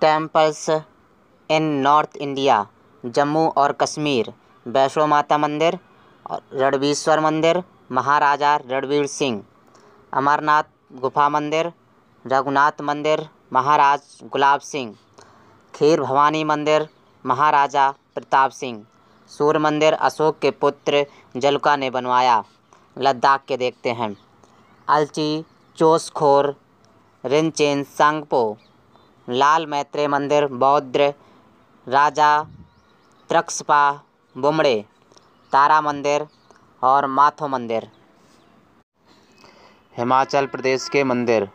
temples in north India Jammu और कश्मीर वैष्णो माता मंदिर रणवीश्वर मंदिर महाराजा रणवीर सिंह अमरनाथ गुफा मंदिर रघुनाथ मंदिर महाराज गुलाब सिंह खीर भवानी मंदिर महाराजा प्रताप सिंह सूर्य मंदिर अशोक के पुत्र जलका ने बनवाया लद्दाख के देखते हैं अलची चोसखोर रिनचेन सांगपो लाल मैत्रेय मंदिर बौद्ध राजा त्रक्सपा बुमड़े तारा मंदिर और माथो मंदिर हिमाचल प्रदेश के मंदिर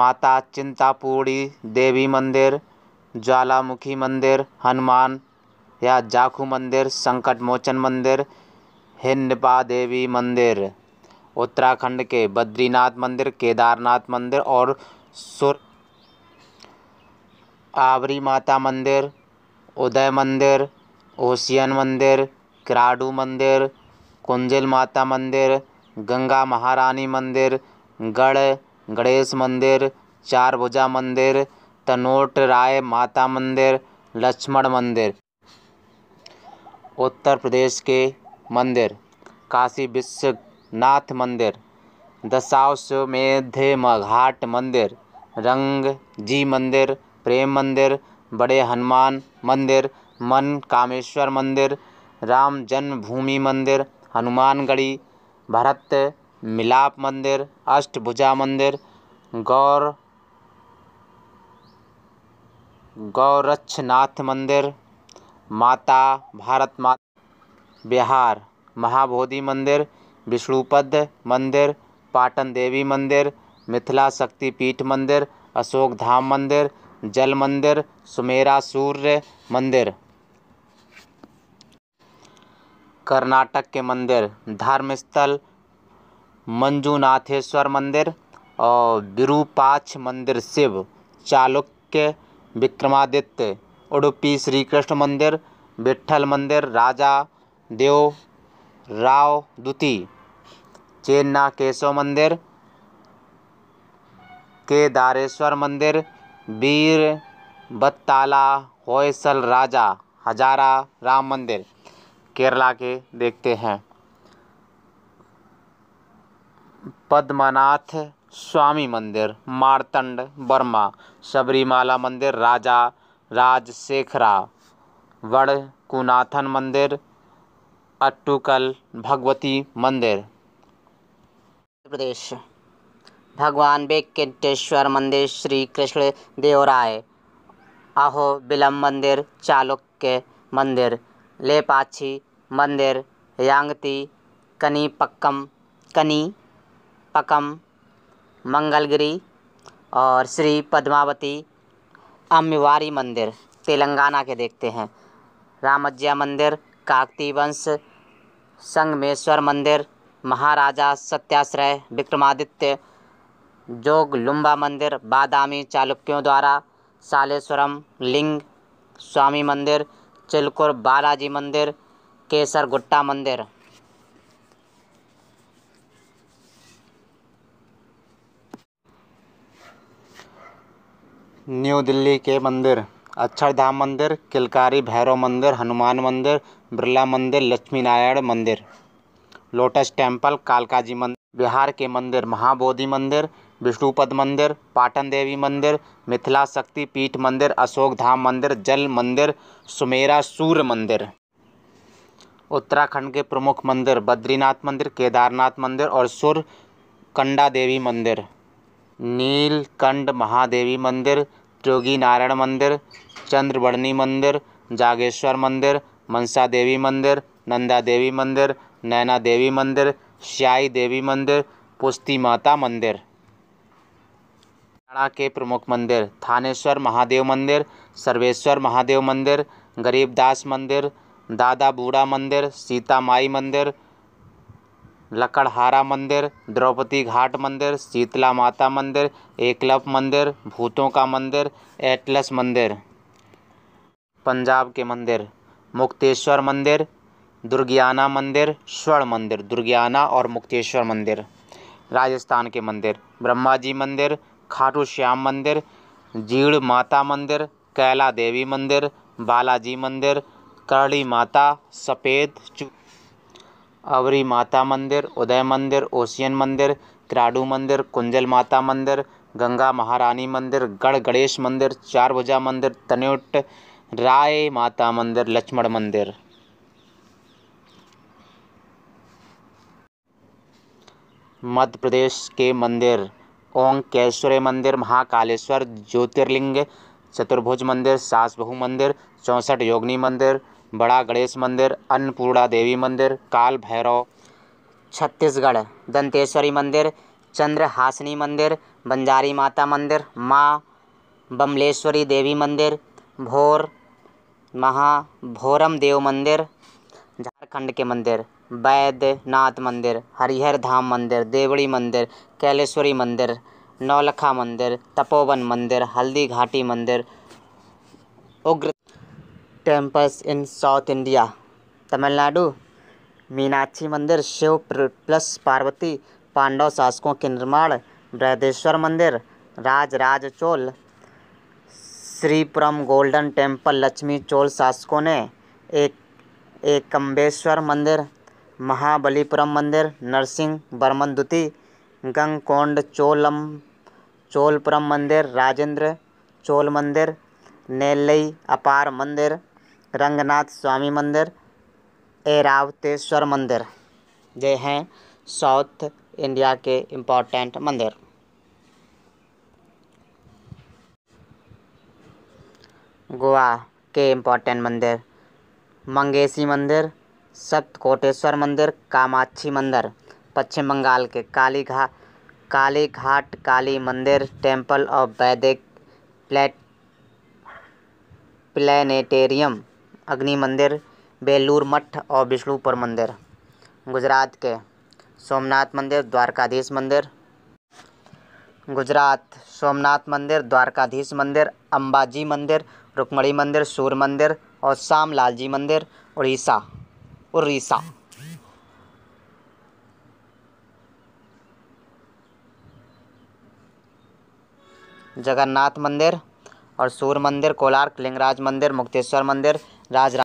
माता चिंतापूरी देवी मंदिर ज्वालामुखी मंदिर हनुमान या जाखू मंदिर संकट मोचन मंदिर हिंडपा देवी मंदिर उत्तराखंड के बद्रीनाथ मंदिर केदारनाथ मंदिर और सुर आबरी माता मंदिर उदय मंदिर ओसियन मंदिर क्राडू मंदिर कुंजल माता मंदिर गंगा महारानी मंदिर गढ़ गणेश मंदिर चार भुजा मंदिर तनोट राय माता मंदिर लक्ष्मण मंदिर उत्तर प्रदेश के मंदिर काशी विश्वनाथ मंदिर दशाश्वमेध घाट मंदिर रंग जी मंदिर प्रेम मंदिर बड़े हनुमान मंदिर मन कामेश्वर मंदिर राम जन्मभूमि मंदिर हनुमानगढ़ी भरत मिलाप मंदिर अष्टभुजा मंदिर गौर गौरक्षनाथ मंदिर माता भारत माता बिहार महाबोधि मंदिर विष्णुपद मंदिर पाटन देवी मंदिर मिथिला शक्तिपीठ मंदिर अशोक धाम मंदिर जल मंदिर सुमेरा सूर्य मंदिर कर्नाटक के मंदिर धर्मस्थल मंजूनाथेश्वर मंदिर और विरूपाक्ष मंदिर शिव चालुक्य विक्रमादित्य उडुपी श्री कृष्ण मंदिर विट्ठल मंदिर राजा देव राव दुती चेन्ना केशव मंदिर केदारेश्वर मंदिर वीर बत्ताला होयसल राजा हजारा राम मंदिर केरला के देखते हैं पद्मनाथ स्वामी मंदिर मारतंड वर्मा शबरीमाला मंदिर राजा राजशेखरा वड़कुनाथन मंदिर अट्टुकल भगवती मंदिर प्रदेश भगवान वेंकटेश्वर मंदिर श्री कृष्ण देवराय बिलम मंदिर चालुक्य मंदिर लेपाची मंदिर यांगती कनीपक्कम पकम मंगलगिरी और श्री पद्मावती अम्बारी मंदिर तेलंगाना के देखते हैं रामज्या मंदिर काकती वंश संगमेश्वर मंदिर महाराजा सत्याश्रय विक्रमादित्य जोगलुम्बा मंदिर बादामी चालुक्यों द्वारा सालेश्वरम लिंग स्वामी मंदिर चिलकुर बालाजी मंदिर केसर गुट्टा मंदिर न्यू दिल्ली के मंदिर अक्षरधाम मंदिर किलकारी भैरव मंदिर हनुमान मंदिर बिरला मंदिर लक्ष्मी नारायण मंदिर लोटस टेम्पल कालकाजी मंदिर बिहार के मंदिर महाबोधि मंदिर विष्णुपद मंदिर पाटन देवी मंदिर मिथिला शक्ति पीठ मंदिर अशोक धाम मंदिर जल मंदिर सुमेरा सूर्य मंदिर उत्तराखंड के प्रमुख मंदिर बद्रीनाथ मंदिर केदारनाथ मंदिर और सुर कंडा देवी मंदिर नीलकंड महादेवी मंदिर त्योगी नारायण मंदिर चंद्रवर्णी मंदिर जागेश्वर मंदिर मनसा देवी मंदिर नंदा देवी मंदिर नैना देवी मंदिर श्याई देवी मंदिर पुष्टि माता मंदिर हरियाणा के प्रमुख मंदिर थानेश्वर महादेव मंदिर सर्वेश्वर महादेव मंदिर गरीबदास मंदिर दादा बूढ़ा मंदिर सीता माई मंदिर लकड़हारा मंदिर द्रौपदी घाट मंदिर शीतला माता मंदिर एकलव मंदिर भूतों का मंदिर एटलस मंदिर पंजाब के मंदिर मुक्तेश्वर मंदिर दुर्गियाना मंदिर स्वर्ण मंदिर दुर्गियाना और मुक्तेश्वर मंदिर राजस्थान के मंदिर ब्रह्मा जी मंदिर खाटू श्याम मंदिर जीड़ माता मंदिर कैला देवी मंदिर बालाजी मंदिर करड़ी माता सफ़ेद अवरी माता मंदिर उदय मंदिर ओसियन मंदिर त्राडू मंदिर कुंजल माता मंदिर गंगा महारानी मंदिर गढ़ गणेश मंदिर चार भुजा मंदिर तनुट राय माता मंदिर लक्ष्मण मंदिर मध्य प्रदेश के मंदिर ओंकेश्वरी मंदिर महाकालेश्वर ज्योतिर्लिंग चतुर्भुज मंदिर सासबहू मंदिर चौंसठ योगिनी मंदिर बड़ा गणेश मंदिर अन्नपूर्णा देवी मंदिर काल भैरव छत्तीसगढ़ दंतेश्वरी मंदिर चंद्रहासिनी मंदिर बंजारी माता मंदिर माँ बमलेश्वरी देवी मंदिर भोर महा भोरम देव मंदिर झारखंड के मंदिर बैद्यनाथ मंदिर हरिहर धाम मंदिर देवड़ी मंदिर कैलेश्वरी मंदिर नौलखा मंदिर तपोवन मंदिर हल्दी घाटी मंदिर उग्र temples in south India Tamil Nadu Meenakshi मंदिर शिव प्लस पार्वती पांडव शासकों के निर्माण बृहदेश्वर मंदिर राज राज चोल श्रीपुरम गोल्डन टेम्पल लक्ष्मी चोल शासकों ने एक एकम्बेश्वर मंदिर महाबलीपुरम मंदिर नरसिंह बर्मन द्वितीय गंगकोंड चोलम चोलपुरम मंदिर राजेंद्र चोल मंदिर नेल्लई अपार मंदिर रंगनाथ स्वामी मंदिर एरावतेश्वर मंदिर ये हैं साउथ इंडिया के इम्पॉर्टेंट मंदिर गोवा के इम्पॉर्टेंट मंदिर मंगेशी मंदिर सप्तकोटेश्वर कोटेश्वर मंदिर कामाक्षी मंदिर पश्चिम बंगाल के काली घाट काली घाट काली मंदिर टेम्पल ऑफ वैदिक प्लेट प्लेनेटेरियम अग्नि मंदिर बेलूर मठ और विष्णुपुर मंदिर गुजरात के सोमनाथ मंदिर द्वारकाधीश मंदिर गुजरात सोमनाथ मंदिर द्वारकाधीश मंदिर अम्बाजी मंदिर रुक्मणी मंदिर सूर्य मंदिर और श्यामलाल जी मंदिर उड़ीसा उड़ीसा जगन्नाथ मंदिर और सूर्य मंदिर कोलार्क लिंगराज मंदिर मुक्तेश्वर मंदिर राज